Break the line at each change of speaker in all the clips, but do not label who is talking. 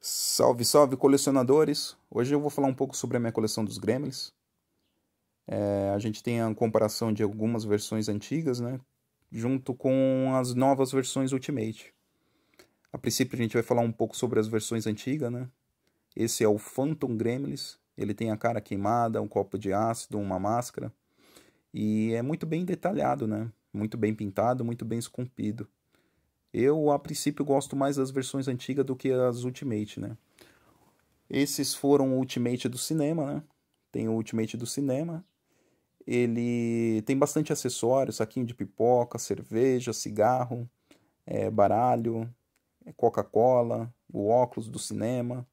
Salve, salve colecionadores! Hoje eu vou falar um pouco sobre a minha coleção dos Gremlins. É, a gente tem a comparação de algumas versões antigas, né? Junto com as novas versões Ultimate. A princípio a gente vai falar um pouco sobre as versões antigas, né? Esse é o Phantom Gremlins. Ele tem a cara queimada, um copo de ácido, uma máscara. E é muito bem detalhado, né? muito bem pintado, muito bem esculpido. Eu, a princípio, gosto mais das versões antigas do que as Ultimate, né? Esses foram o Ultimate do cinema, né? Tem o Ultimate do cinema. Ele tem bastante acessório, saquinho de pipoca, cerveja, cigarro, é, baralho, é, Coca-Cola, o óculos do cinema.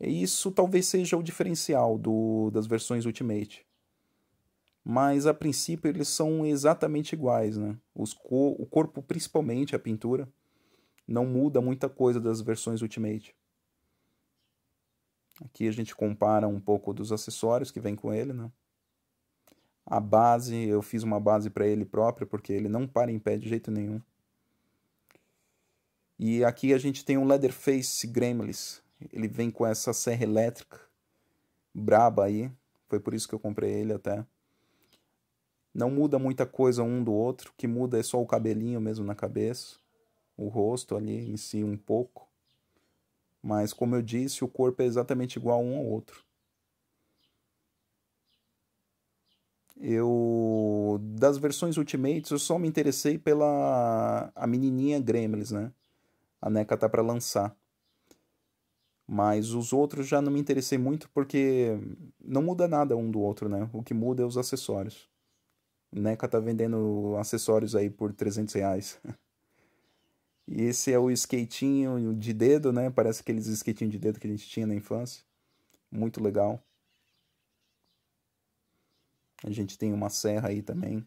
Isso talvez seja o diferencial do, das versões Ultimate mas a princípio eles são exatamente iguais, né? Co o corpo principalmente, a pintura, não muda muita coisa das versões Ultimate. Aqui a gente compara um pouco dos acessórios que vem com ele, né? A base, eu fiz uma base para ele própria, porque ele não para em pé de jeito nenhum. E aqui a gente tem um Leatherface Gremlins. Ele vem com essa serra elétrica braba aí. Foi por isso que eu comprei ele até. Não muda muita coisa um do outro, o que muda é só o cabelinho mesmo na cabeça, o rosto ali em si um pouco. Mas como eu disse, o corpo é exatamente igual um ao outro. Eu das versões Ultimates, eu só me interessei pela a menininha Gremlins, né? A NECA tá para lançar. Mas os outros já não me interessei muito porque não muda nada um do outro, né? O que muda é os acessórios. Neca tá vendendo acessórios aí por 300 reais. E esse é o skatinho de dedo, né? Parece aqueles skatinhos de dedo que a gente tinha na infância. Muito legal. A gente tem uma serra aí também.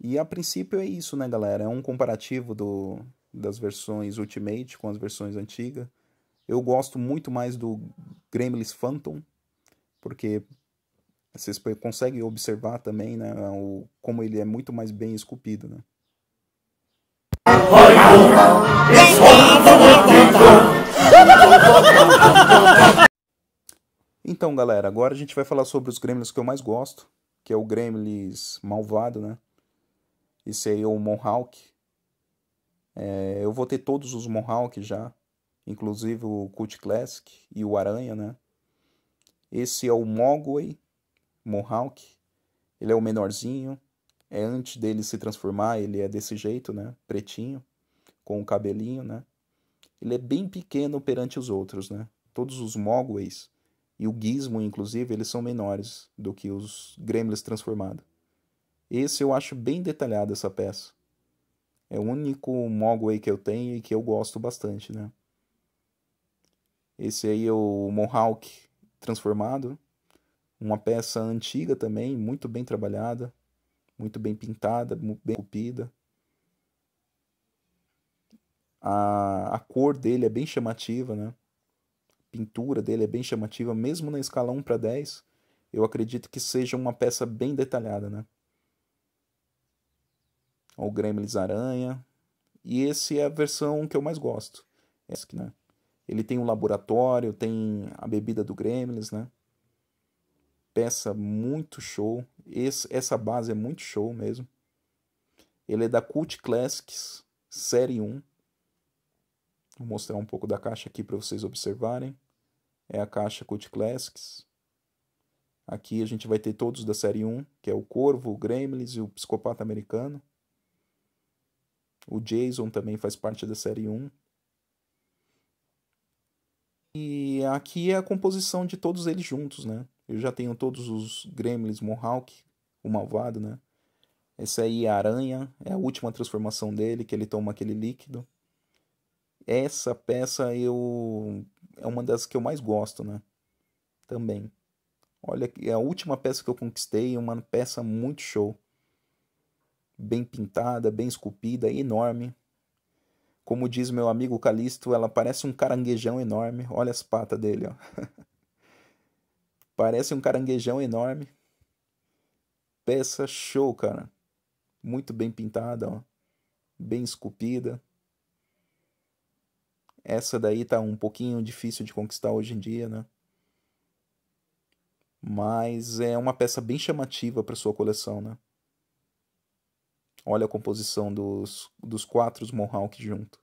E a princípio é isso, né, galera? É um comparativo do, das versões Ultimate com as versões antigas. Eu gosto muito mais do Gremlins Phantom, porque vocês conseguem observar também né, o, como ele é muito mais bem esculpido. Né? Então, galera, agora a gente vai falar sobre os Gremlins que eu mais gosto, que é o Gremlins malvado, né? Esse aí é o Monhawk. É, eu vou ter todos os Monhawk já, inclusive o Cult Classic e o Aranha, né? Esse é o Mogwai, Mohawk. Ele é o menorzinho. É antes dele se transformar, ele é desse jeito, né? Pretinho, com o cabelinho, né? Ele é bem pequeno perante os outros, né? Todos os Mogwais e o Gizmo, inclusive, eles são menores do que os Gremlins transformados. Esse eu acho bem detalhado essa peça. É o único Mogwai que eu tenho e que eu gosto bastante, né? Esse aí é o Mohawk, transformado. Uma peça antiga também, muito bem trabalhada, muito bem pintada, muito bem cupida. A, a cor dele é bem chamativa, né? A pintura dele é bem chamativa, mesmo na escala 1 para 10, eu acredito que seja uma peça bem detalhada, né? O Gremlins Aranha. E esse é a versão que eu mais gosto. Essa aqui, né? Ele tem um laboratório, tem a bebida do Gremlins, né? Peça muito show. Esse, essa base é muito show mesmo. Ele é da Cult Classics Série 1. Vou mostrar um pouco da caixa aqui para vocês observarem. É a caixa Cult Classics. Aqui a gente vai ter todos da série 1, que é o Corvo, o Gremlins e o Psicopata Americano. O Jason também faz parte da série 1. E aqui é a composição de todos eles juntos, né? Eu já tenho todos os Gremlins, Mohawk, o malvado, né? Essa aí é a aranha, é a última transformação dele, que ele toma aquele líquido. Essa peça eu é uma das que eu mais gosto, né? Também. Olha, é a última peça que eu conquistei, uma peça muito show. Bem pintada, bem esculpida, enorme. Como diz meu amigo Calisto, ela parece um caranguejão enorme. Olha as patas dele, ó. parece um caranguejão enorme. Peça show, cara. Muito bem pintada, ó. Bem esculpida. Essa daí tá um pouquinho difícil de conquistar hoje em dia, né? Mas é uma peça bem chamativa para sua coleção, né? Olha a composição dos, dos quatro Mohawk junto.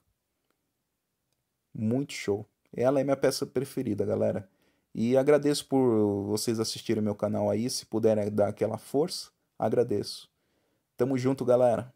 Muito show. Ela é minha peça preferida, galera. E agradeço por vocês assistirem meu canal aí. Se puderem dar aquela força, agradeço. Tamo junto, galera.